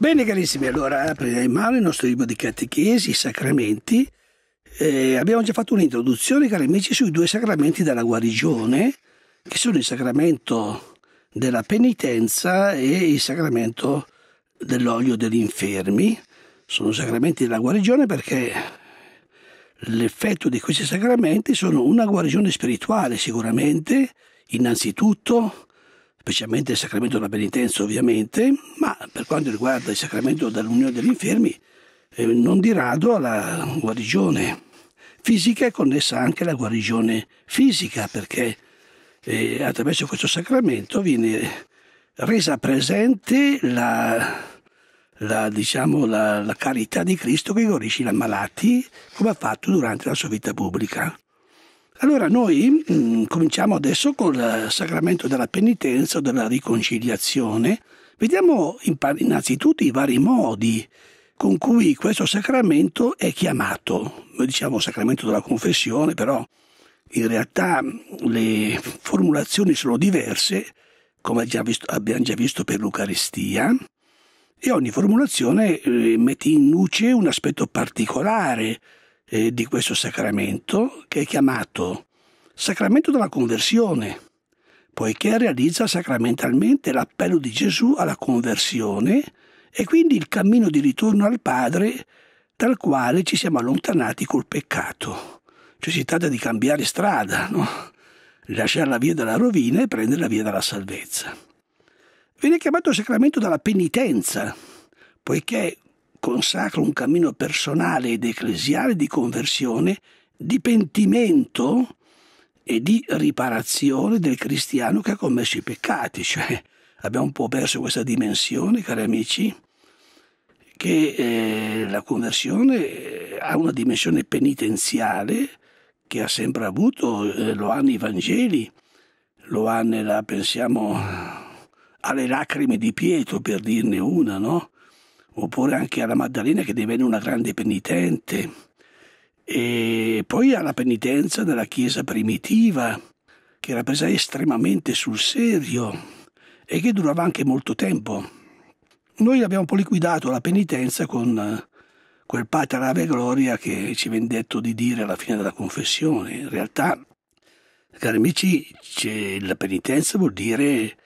Bene carissimi, allora aprirei mano il nostro libro di catechesi, i sacramenti. Eh, abbiamo già fatto un'introduzione, cari amici, sui due sacramenti della guarigione, che sono il sacramento della penitenza e il sacramento dell'olio degli infermi. Sono sacramenti della guarigione perché l'effetto di questi sacramenti sono una guarigione spirituale sicuramente, innanzitutto, specialmente il sacramento della penitenza ovviamente, ma per quanto riguarda il sacramento dell'unione degli infermi, eh, non di rado alla guarigione fisica è connessa anche alla guarigione fisica, perché eh, attraverso questo sacramento viene resa presente la, la, diciamo, la, la carità di Cristo che guarisce gli ammalati, come ha fatto durante la sua vita pubblica. Allora noi mm, cominciamo adesso col eh, sacramento della penitenza o della riconciliazione. Vediamo innanzitutto i vari modi con cui questo sacramento è chiamato. Noi diciamo sacramento della confessione, però in realtà mm, le formulazioni sono diverse, come già visto, abbiamo già visto per l'Eucaristia, e ogni formulazione eh, mette in luce un aspetto particolare eh, di questo sacramento che è chiamato sacramento della conversione, poiché realizza sacramentalmente l'appello di Gesù alla conversione e quindi il cammino di ritorno al Padre dal quale ci siamo allontanati col peccato. Cioè si tratta di cambiare strada, no? lasciare la via della rovina e prendere la via della salvezza. Viene chiamato sacramento della penitenza, poiché consacra un cammino personale ed ecclesiale di conversione, di pentimento e di riparazione del cristiano che ha commesso i peccati. Cioè, abbiamo un po' perso questa dimensione, cari amici, che eh, la conversione eh, ha una dimensione penitenziale che ha sempre avuto, eh, lo hanno i Vangeli, lo ha nella, pensiamo, alle lacrime di Pietro, per dirne una, no? oppure anche alla Maddalena che divenne una grande penitente, e poi alla penitenza della Chiesa primitiva, che era presa estremamente sul serio e che durava anche molto tempo. Noi abbiamo poi liquidato la penitenza con eh, quel pater Ave Gloria che ci venne detto di dire alla fine della confessione. In realtà, cari amici, la penitenza vuol dire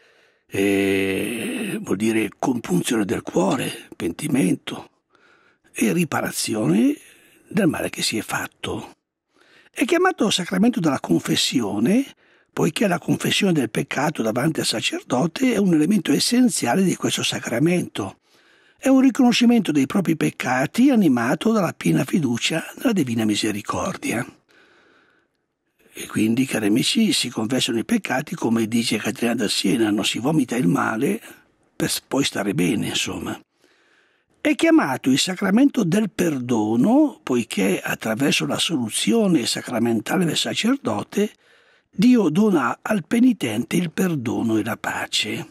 e vuol dire compunzione del cuore, pentimento e riparazione del male che si è fatto. È chiamato sacramento della confessione poiché la confessione del peccato davanti al sacerdote è un elemento essenziale di questo sacramento. È un riconoscimento dei propri peccati animato dalla piena fiducia nella divina misericordia. E quindi, cari amici, si confessano i peccati, come dice Caterina da Siena, non si vomita il male per poi stare bene, insomma. È chiamato il sacramento del perdono, poiché attraverso la soluzione sacramentale del sacerdote, Dio dona al penitente il perdono e la pace.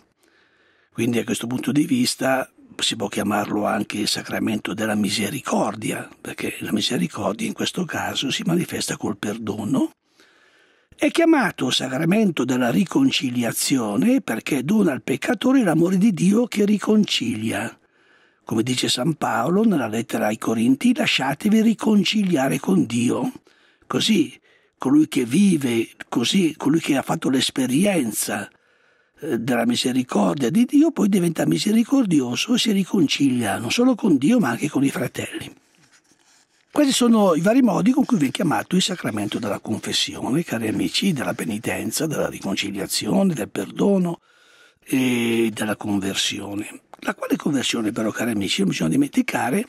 Quindi a questo punto di vista si può chiamarlo anche il sacramento della misericordia, perché la misericordia in questo caso si manifesta col perdono è chiamato sacramento della riconciliazione perché dona al peccatore l'amore di Dio che riconcilia. Come dice San Paolo nella lettera ai Corinti, lasciatevi riconciliare con Dio. Così colui che vive, così colui che ha fatto l'esperienza eh, della misericordia di Dio, poi diventa misericordioso e si riconcilia non solo con Dio ma anche con i fratelli. Questi sono i vari modi con cui viene chiamato il sacramento della confessione, cari amici, della penitenza, della riconciliazione, del perdono e della conversione. La quale conversione però, cari amici, non bisogna dimenticare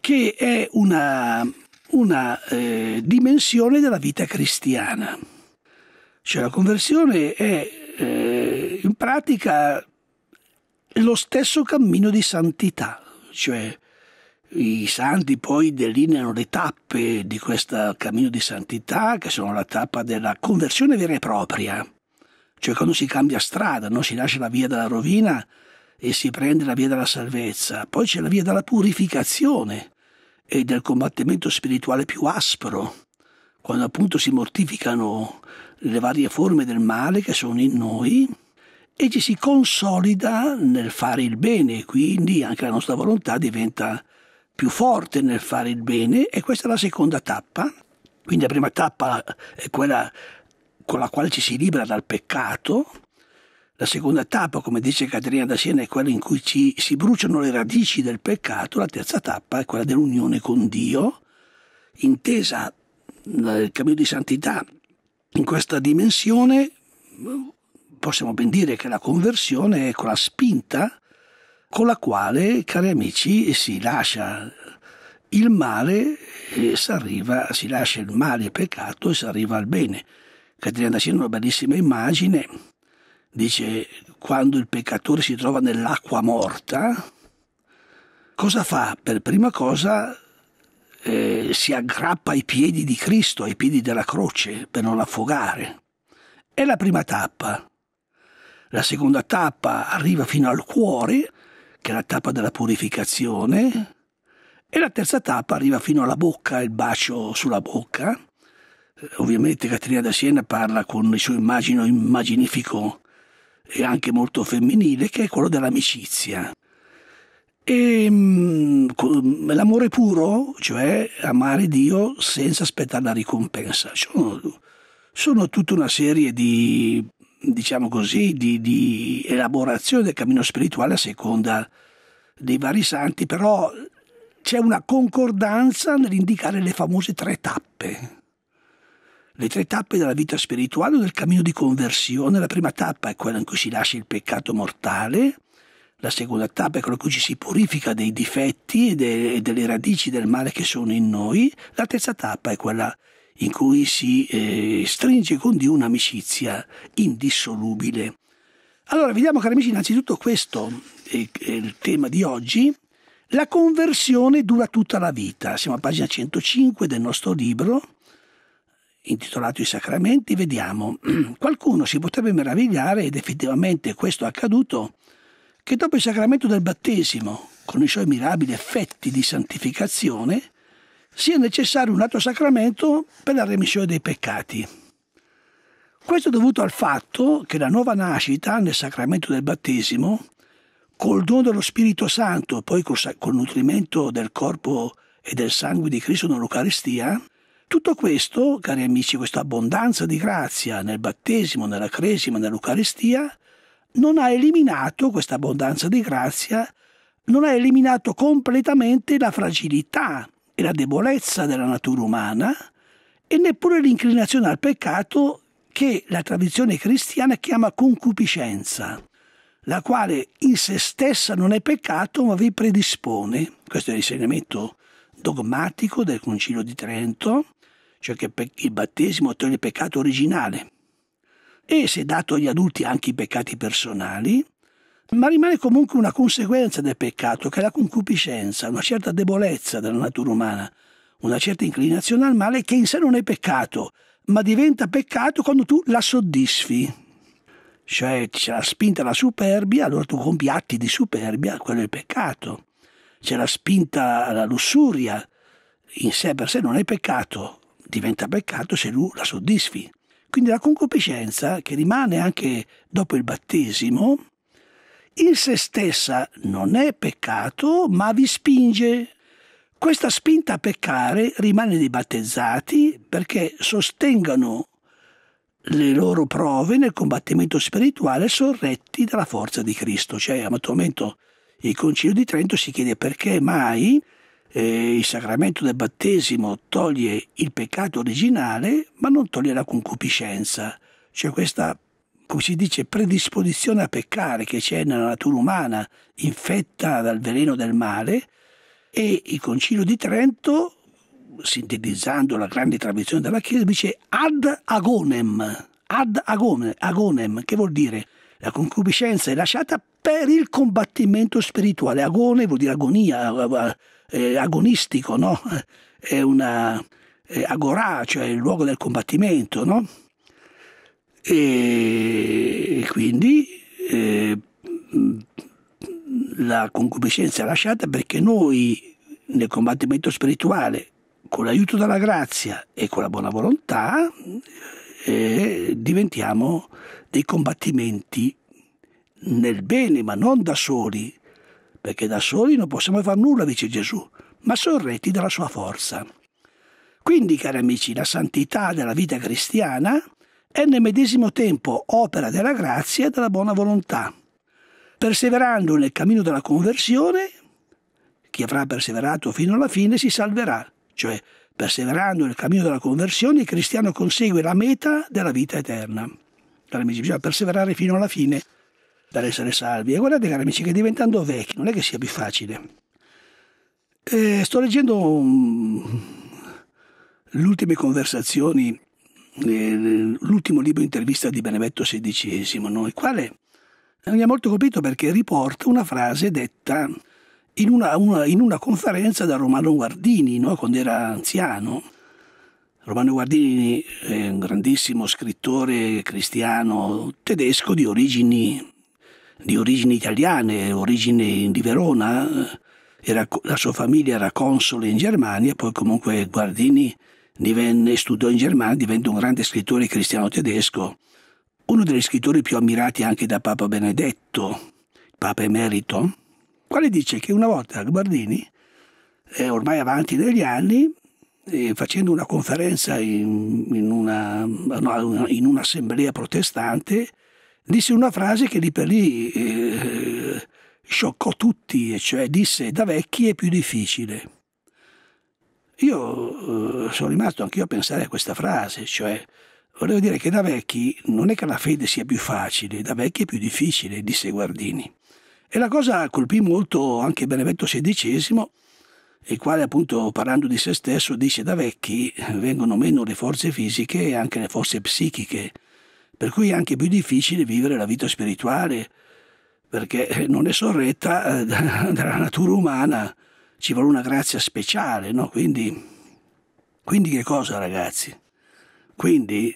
che è una, una eh, dimensione della vita cristiana. Cioè la conversione è eh, in pratica lo stesso cammino di santità, cioè i santi poi delineano le tappe di questo cammino di santità, che sono la tappa della conversione vera e propria, cioè quando si cambia strada, non si lascia la via della rovina e si prende la via della salvezza. Poi c'è la via della purificazione e del combattimento spirituale più aspro, quando appunto si mortificano le varie forme del male che sono in noi e ci si consolida nel fare il bene, quindi anche la nostra volontà diventa più forte nel fare il bene e questa è la seconda tappa. Quindi la prima tappa è quella con la quale ci si libera dal peccato. La seconda tappa, come dice Caterina da Siena, è quella in cui ci, si bruciano le radici del peccato. La terza tappa è quella dell'unione con Dio, intesa nel cammino di santità in questa dimensione possiamo ben dire che la conversione è ecco la spinta con la quale, cari amici, si lascia il male e si, arriva, si lascia il male, il peccato e si arriva al bene. Caterina da Siena una bellissima immagine, dice quando il peccatore si trova nell'acqua morta, cosa fa? Per prima cosa eh, si aggrappa ai piedi di Cristo, ai piedi della croce, per non affogare. È la prima tappa. La seconda tappa arriva fino al cuore, che è la tappa della purificazione, e la terza tappa arriva fino alla bocca, il bacio sulla bocca. Eh, ovviamente Caterina da Siena parla con il suo immagino immaginifico e anche molto femminile, che è quello dell'amicizia. E ehm, l'amore puro, cioè amare Dio senza aspettare la ricompensa. Sono, sono tutta una serie di diciamo così, di, di elaborazione del cammino spirituale a seconda dei vari santi, però c'è una concordanza nell'indicare le famose tre tappe. Le tre tappe della vita spirituale o del cammino di conversione, la prima tappa è quella in cui si lascia il peccato mortale, la seconda tappa è quella in cui ci si purifica dei difetti e delle radici del male che sono in noi, la terza tappa è quella in cui si eh, stringe con Dio un'amicizia indissolubile. Allora, vediamo cari amici, innanzitutto questo è, eh, è eh, il tema di oggi. La conversione dura tutta la vita. Siamo a pagina 105 del nostro libro intitolato I sacramenti, vediamo. Qualcuno si potrebbe meravigliare, ed effettivamente questo è accaduto, che dopo il sacramento del battesimo, con i suoi mirabili effetti di santificazione, sia necessario un altro sacramento per la remissione dei peccati. Questo è dovuto al fatto che la nuova nascita nel sacramento del battesimo, col dono dello Spirito Santo, e poi col, col nutrimento del corpo e del sangue di Cristo nell'Eucaristia, tutto questo, cari amici, questa abbondanza di grazia nel battesimo, nella cresima, nell'Eucaristia, non ha eliminato questa abbondanza di grazia, non ha eliminato completamente la fragilità e la debolezza della natura umana e neppure l'inclinazione al peccato che la tradizione cristiana chiama concupiscenza, la quale in se stessa non è peccato ma vi predispone, questo è l'insegnamento dogmatico del Concilio di Trento, cioè che il battesimo toglie il peccato originale e se dato agli adulti anche i peccati personali, ma rimane comunque una conseguenza del peccato, che è la concupiscenza, una certa debolezza della natura umana, una certa inclinazione al male che in sé non è peccato, ma diventa peccato quando tu la soddisfi. Cioè c'è la spinta alla superbia, allora tu compi atti di superbia, quello è il peccato. C'è la spinta alla lussuria, in sé per sé non è peccato, diventa peccato se tu la soddisfi. Quindi la concupiscenza, che rimane anche dopo il battesimo, in se stessa non è peccato, ma vi spinge. Questa spinta a peccare rimane dei battezzati perché sostengano le loro prove nel combattimento spirituale sorretti dalla forza di Cristo. Cioè, a un momento il Concilio di Trento si chiede perché mai eh, il sacramento del battesimo toglie il peccato originale ma non toglie la concupiscenza. Cioè questa Ecco, si dice, predisposizione a peccare che c'è nella natura umana infetta dal veleno del male e il Concilio di Trento, sintetizzando la grande tradizione della Chiesa, dice ad agonem, ad agonem, agonem che vuol dire la concupiscenza è lasciata per il combattimento spirituale. Agone vuol dire agonia, eh, eh, agonistico, no? È una eh, agorà, cioè il luogo del combattimento, no? e quindi eh, la concupiscenza è lasciata perché noi nel combattimento spirituale con l'aiuto della grazia e con la buona volontà eh, diventiamo dei combattimenti nel bene ma non da soli perché da soli non possiamo fare nulla dice Gesù ma sorretti dalla sua forza quindi cari amici la santità della vita cristiana è nel medesimo tempo opera della grazia e della buona volontà. Perseverando nel cammino della conversione, chi avrà perseverato fino alla fine si salverà, cioè perseverando nel cammino della conversione il cristiano consegue la meta della vita eterna. Cari amici, bisogna perseverare fino alla fine per essere salvi. E guardate, cari amici, che diventando vecchi non è che sia più facile. Eh, sto leggendo um, le ultime conversazioni eh, l'ultimo libro intervista di Benedetto XVI, no? il quale mi ha molto colpito perché riporta una frase detta in una, una, in una conferenza da Romano Guardini, no? quando era anziano. Romano Guardini è un grandissimo scrittore cristiano tedesco di origini, di origini italiane, origini di Verona. Era, la sua famiglia era console in Germania, poi comunque Guardini Divenne, studiò in Germania, divenne un grande scrittore cristiano tedesco, uno degli scrittori più ammirati anche da Papa Benedetto, Papa Emerito, quale dice che una volta Guardini, ormai avanti negli anni, facendo una conferenza in, in, una, no, in un'assemblea protestante, disse una frase che lì per lì eh, scioccò tutti, e cioè disse da vecchi è più difficile. Io eh, sono rimasto anch'io a pensare a questa frase, cioè volevo dire che da vecchi non è che la fede sia più facile, da vecchi è più difficile, disse Guardini. E la cosa colpì molto anche Benevento XVI, il quale appunto parlando di se stesso dice da vecchi vengono meno le forze fisiche e anche le forze psichiche, per cui è anche più difficile vivere la vita spirituale, perché non è sorretta eh, dalla natura umana, ci vuole una grazia speciale, no? Quindi, quindi che cosa ragazzi? Quindi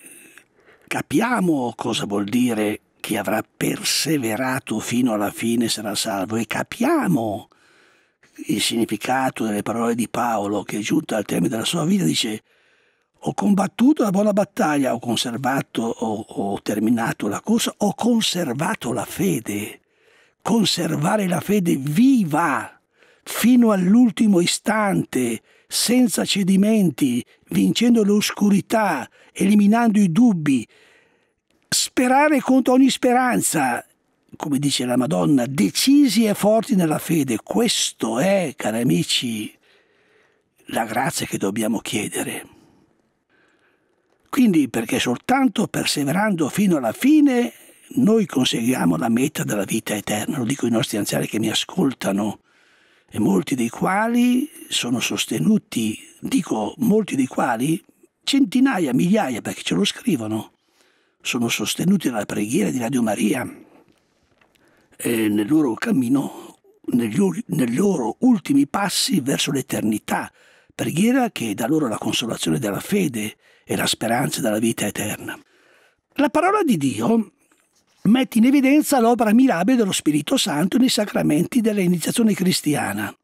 capiamo cosa vuol dire chi avrà perseverato fino alla fine sarà salvo e capiamo il significato delle parole di Paolo che è giunto al termine della sua vita dice ho combattuto la buona battaglia, ho conservato, ho, ho terminato la corsa, ho conservato la fede. Conservare la fede viva fino all'ultimo istante, senza cedimenti, vincendo l'oscurità, eliminando i dubbi, sperare contro ogni speranza, come dice la Madonna, decisi e forti nella fede. Questo è, cari amici, la grazia che dobbiamo chiedere. Quindi perché soltanto perseverando fino alla fine noi conseguiamo la meta della vita eterna, lo dico ai nostri anziani che mi ascoltano e molti dei quali sono sostenuti, dico molti dei quali, centinaia, migliaia perché ce lo scrivono, sono sostenuti dalla preghiera di Radio Maria e eh, nel loro cammino, negli, nei loro ultimi passi verso l'eternità, preghiera che dà loro la consolazione della fede e la speranza della vita eterna. La parola di Dio mette in evidenza l'opera mirabile dello Spirito Santo nei sacramenti dell'iniziazione cristiana.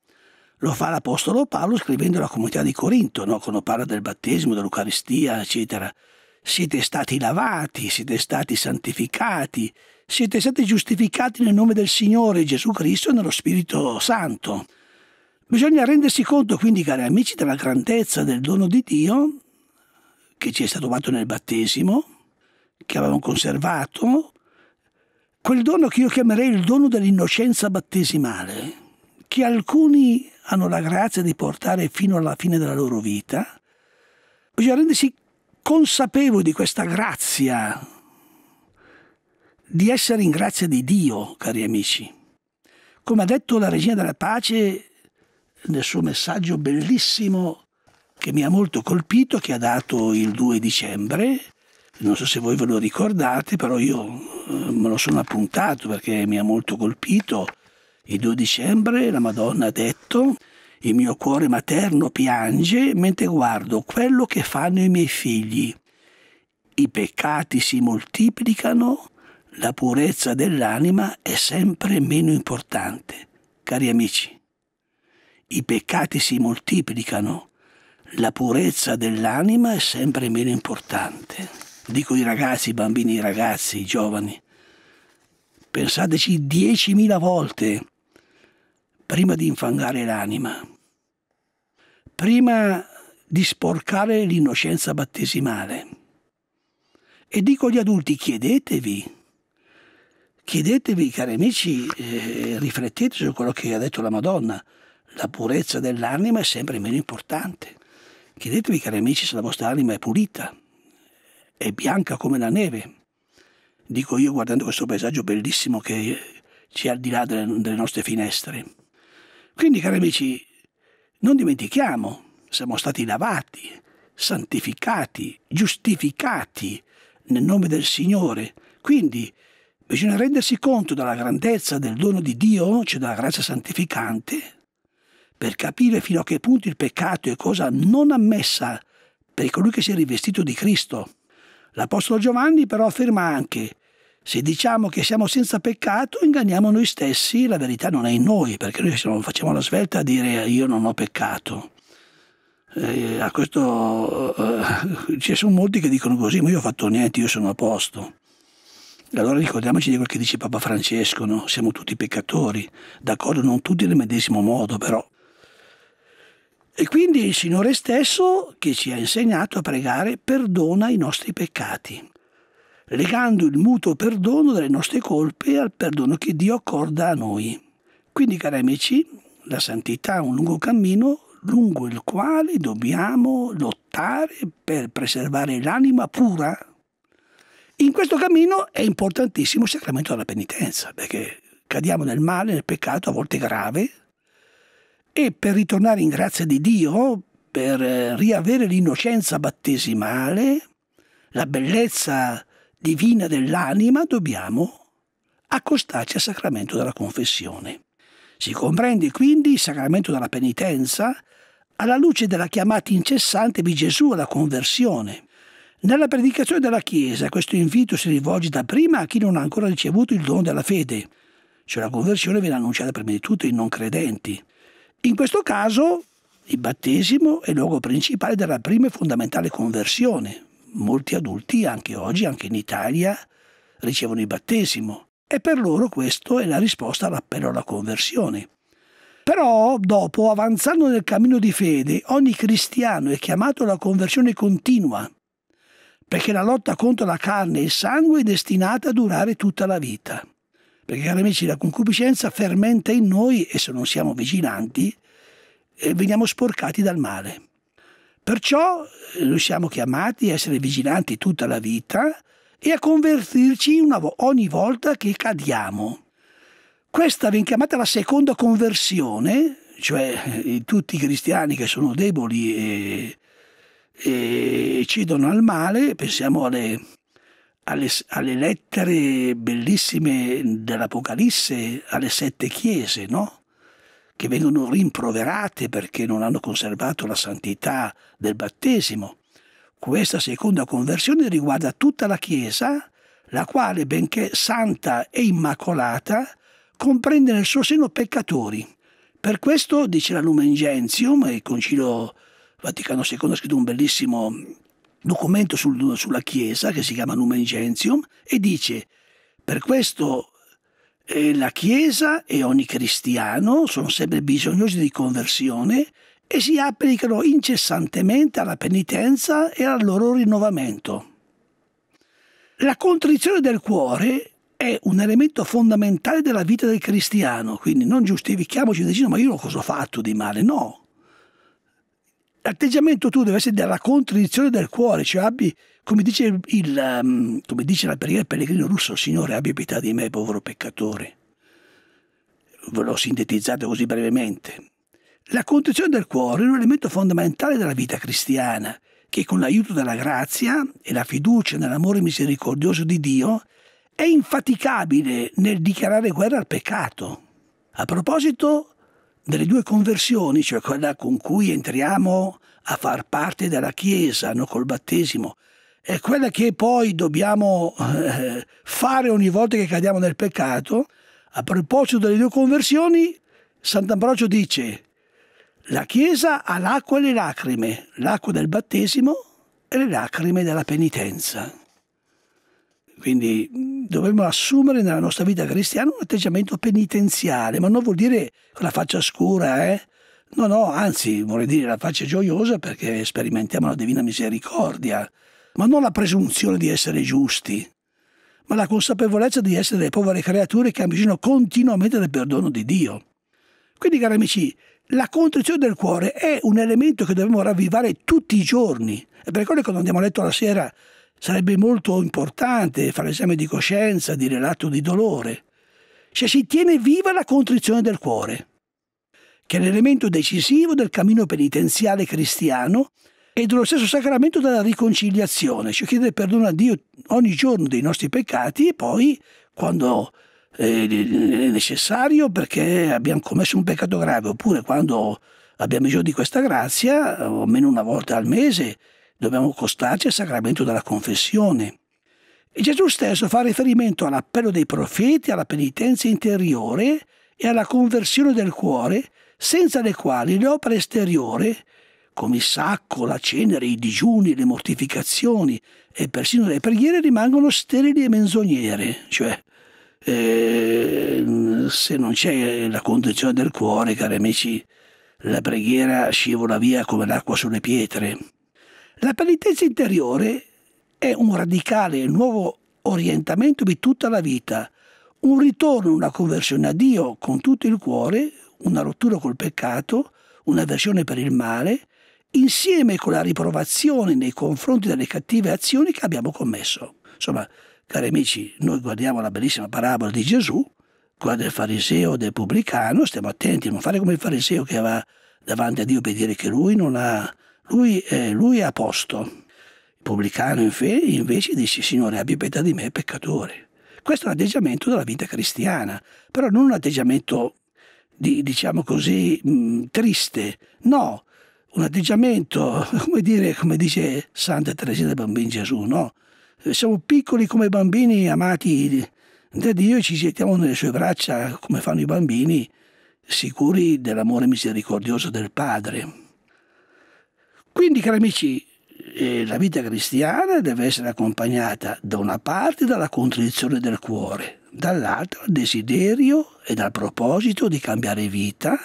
Lo fa l'Apostolo Paolo scrivendo alla comunità di Corinto, no? quando parla del battesimo, dell'Eucaristia, eccetera. Siete stati lavati, siete stati santificati, siete stati giustificati nel nome del Signore Gesù Cristo e nello Spirito Santo. Bisogna rendersi conto quindi, cari amici, della grandezza del dono di Dio che ci è stato fatto nel battesimo, che avevamo conservato Quel dono che io chiamerei il dono dell'innocenza battesimale, che alcuni hanno la grazia di portare fino alla fine della loro vita, bisogna rendersi consapevoli di questa grazia, di essere in grazia di Dio, cari amici. Come ha detto la Regina della Pace nel suo messaggio bellissimo che mi ha molto colpito, che ha dato il 2 dicembre, non so se voi ve lo ricordate, però io eh, me lo sono appuntato perché mi ha molto colpito. Il 2 dicembre la Madonna ha detto, il mio cuore materno piange mentre guardo quello che fanno i miei figli. I peccati si moltiplicano, la purezza dell'anima è sempre meno importante. Cari amici, i peccati si moltiplicano, la purezza dell'anima è sempre meno importante dico i ragazzi, i bambini, i ragazzi, i giovani, pensateci 10.000 volte prima di infangare l'anima, prima di sporcare l'innocenza battesimale. E dico agli adulti, chiedetevi, chiedetevi cari amici, eh, riflettete su quello che ha detto la Madonna, la purezza dell'anima è sempre meno importante. Chiedetevi cari amici se la vostra anima è pulita, è bianca come la neve. Dico io guardando questo paesaggio bellissimo che c'è al di là delle, delle nostre finestre. Quindi, cari amici, non dimentichiamo, siamo stati lavati, santificati, giustificati nel nome del Signore. Quindi bisogna rendersi conto della grandezza del dono di Dio, cioè della grazia santificante, per capire fino a che punto il peccato è cosa non ammessa per colui che si è rivestito di Cristo. L'Apostolo Giovanni però afferma anche se diciamo che siamo senza peccato, inganniamo noi stessi, la verità non è in noi, perché noi facciamo la svelta a dire io non ho peccato. Eh, a questo eh, ci sono molti che dicono così, ma io ho fatto niente, io sono a posto. Allora ricordiamoci di quel che dice Papa Francesco, no? siamo tutti peccatori, d'accordo, non tutti nel medesimo modo, però e quindi il Signore stesso, che ci ha insegnato a pregare, perdona i nostri peccati, legando il mutuo perdono delle nostre colpe al perdono che Dio accorda a noi. Quindi, cari amici, la santità è un lungo cammino lungo il quale dobbiamo lottare per preservare l'anima pura. In questo cammino è importantissimo il sacramento della penitenza, perché cadiamo nel male, nel peccato, a volte grave, e per ritornare in grazia di Dio, per eh, riavere l'innocenza battesimale, la bellezza divina dell'anima, dobbiamo accostarci al sacramento della confessione. Si comprende quindi il sacramento della penitenza alla luce della chiamata incessante di Gesù alla conversione. Nella predicazione della Chiesa questo invito si rivolge dapprima a chi non ha ancora ricevuto il dono della fede, cioè la conversione viene annunciata prima di tutto ai non credenti, in questo caso il battesimo è luogo principale della prima e fondamentale conversione. Molti adulti, anche oggi, anche in Italia, ricevono il battesimo e per loro questa è la risposta all'appello alla conversione. Però dopo, avanzando nel cammino di fede, ogni cristiano è chiamato alla conversione continua, perché la lotta contro la carne e il sangue è destinata a durare tutta la vita. Perché, cari amici, la concupiscenza fermenta in noi e se non siamo vigilanti eh, veniamo sporcati dal male. Perciò eh, noi siamo chiamati a essere vigilanti tutta la vita e a convertirci vo ogni volta che cadiamo. Questa viene chiamata la seconda conversione, cioè eh, tutti i cristiani che sono deboli e, e cedono al male, pensiamo alle alle, alle lettere bellissime dell'Apocalisse alle sette chiese, no? che vengono rimproverate perché non hanno conservato la santità del battesimo. Questa seconda conversione riguarda tutta la Chiesa, la quale, benché santa e immacolata, comprende nel suo seno peccatori. Per questo, dice la Lumen Gentium, il Concilio Vaticano II ha scritto un bellissimo documento sul, sulla Chiesa che si chiama Numen Gentium e dice per questo eh, la Chiesa e ogni cristiano sono sempre bisognosi di conversione e si applicano incessantemente alla penitenza e al loro rinnovamento. La contrizione del cuore è un elemento fondamentale della vita del cristiano, quindi non giustifichiamoci dicendo ma io cosa ho fatto di male, no, l'atteggiamento tu deve essere della contraddizione del cuore, cioè abbi, come dice, il, um, come dice la preghiera del pellegrino russo, Signore abbia pietà di me, povero peccatore. Ve l'ho sintetizzato così brevemente. La condizione del cuore è un elemento fondamentale della vita cristiana, che con l'aiuto della grazia e la fiducia nell'amore misericordioso di Dio è infaticabile nel dichiarare guerra al peccato. A proposito, delle due conversioni, cioè quella con cui entriamo a far parte della Chiesa, no? col battesimo, e quella che poi dobbiamo eh, fare ogni volta che cadiamo nel peccato, a proposito delle due conversioni, Sant'Ambrogio dice, la Chiesa ha l'acqua e le lacrime, l'acqua del battesimo e le lacrime della penitenza. Quindi mm, dovremmo assumere nella nostra vita cristiana un atteggiamento penitenziale, ma non vuol dire con la faccia scura, eh? No, no, anzi, vorrei dire la faccia gioiosa perché sperimentiamo la divina misericordia, ma non la presunzione di essere giusti, ma la consapevolezza di essere delle povere creature che hanno bisogno continuamente del perdono di Dio. Quindi, cari amici, la contrizione del cuore è un elemento che dobbiamo ravvivare tutti i giorni. E per quello che quando andiamo a letto la sera Sarebbe molto importante fare l'esame di coscienza, di relato di dolore. Cioè si tiene viva la contrizione del cuore, che è l'elemento decisivo del cammino penitenziale cristiano e dello stesso sacramento della riconciliazione. cioè chiedere perdono a Dio ogni giorno dei nostri peccati e poi, quando eh, è necessario perché abbiamo commesso un peccato grave, oppure quando abbiamo bisogno di questa grazia, almeno una volta al mese, dobbiamo costarci al sacramento della confessione. E Gesù stesso fa riferimento all'appello dei profeti, alla penitenza interiore e alla conversione del cuore, senza le quali le opere esteriori, come il sacco, la cenere, i digiuni, le mortificazioni e persino le preghiere rimangono sterili e menzogniere, cioè eh, se non c'è la condizione del cuore, cari amici, la preghiera scivola via come l'acqua sulle pietre. La penitenza interiore è un radicale nuovo orientamento di tutta la vita, un ritorno, una conversione a Dio con tutto il cuore, una rottura col peccato, un'avversione per il male, insieme con la riprovazione nei confronti delle cattive azioni che abbiamo commesso. Insomma, cari amici, noi guardiamo la bellissima parabola di Gesù, quella del fariseo e del pubblicano, stiamo attenti a non fare come il fariseo che va davanti a Dio per dire che lui non ha lui, eh, lui è a posto. Il pubblicano invece dice, Signore, abbi pietà di me, peccatore. Questo è un atteggiamento della vita cristiana, però non un atteggiamento, di, diciamo così, mh, mm, triste. No, un atteggiamento, come, dire, come dice Santa Teresa del Bambino Gesù, no? Eh, siamo piccoli come bambini amati da Dio e ci gettiamo nelle sue braccia come fanno i bambini, sicuri dell'amore misericordioso del Padre. Quindi, cari amici, eh, la vita cristiana deve essere accompagnata da una parte dalla contrizione del cuore, dall'altra dal desiderio e dal proposito di cambiare vita,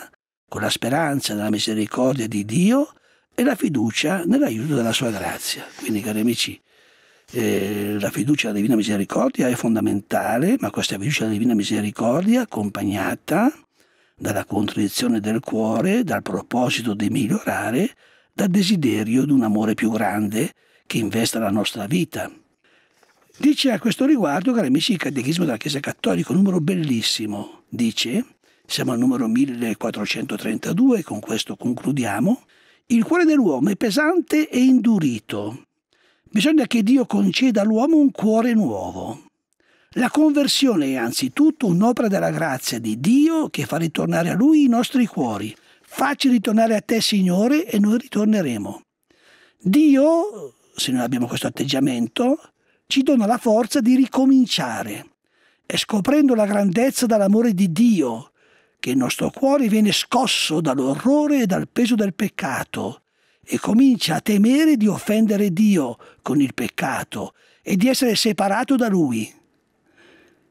con la speranza nella misericordia di Dio e la fiducia nell'aiuto della sua grazia. Quindi, cari amici, eh, la fiducia alla Divina Misericordia è fondamentale, ma questa fiducia alla Divina Misericordia accompagnata dalla contrizione del cuore, dal proposito di migliorare, dal desiderio di un amore più grande che investa la nostra vita. Dice a questo riguardo, cari amici, il Catechismo della Chiesa Cattolica, un numero bellissimo, dice, siamo al numero 1432, con questo concludiamo, il cuore dell'uomo è pesante e indurito. Bisogna che Dio conceda all'uomo un cuore nuovo. La conversione è anzitutto un'opera della grazia di Dio che fa ritornare a Lui i nostri cuori, Facci ritornare a te, Signore, e noi ritorneremo. Dio, se noi abbiamo questo atteggiamento, ci dona la forza di ricominciare e scoprendo la grandezza dall'amore di Dio, che il nostro cuore viene scosso dall'orrore e dal peso del peccato e comincia a temere di offendere Dio con il peccato e di essere separato da Lui.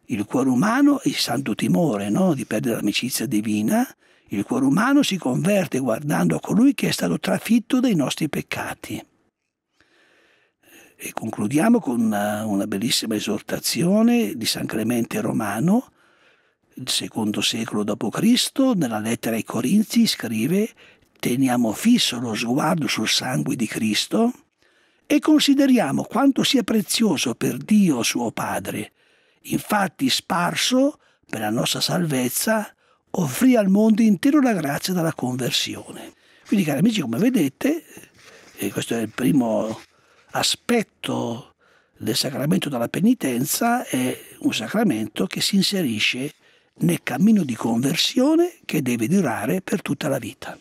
Il cuore umano il santo timore no? di perdere l'amicizia divina il cuore umano si converte guardando a colui che è stato trafitto dai nostri peccati. E concludiamo con una, eh, una bellissima esortazione di San Clemente Romano, il secondo secolo d.C., nella lettera ai Corinzi scrive teniamo fisso lo sguardo sul sangue di Cristo e consideriamo quanto sia prezioso per Dio suo Padre, infatti sparso per la nostra salvezza offrì al mondo intero la grazia della conversione. Quindi cari amici, come vedete, e eh, questo è il primo aspetto del sacramento della penitenza, è un sacramento che si inserisce nel cammino di conversione che deve durare per tutta la vita.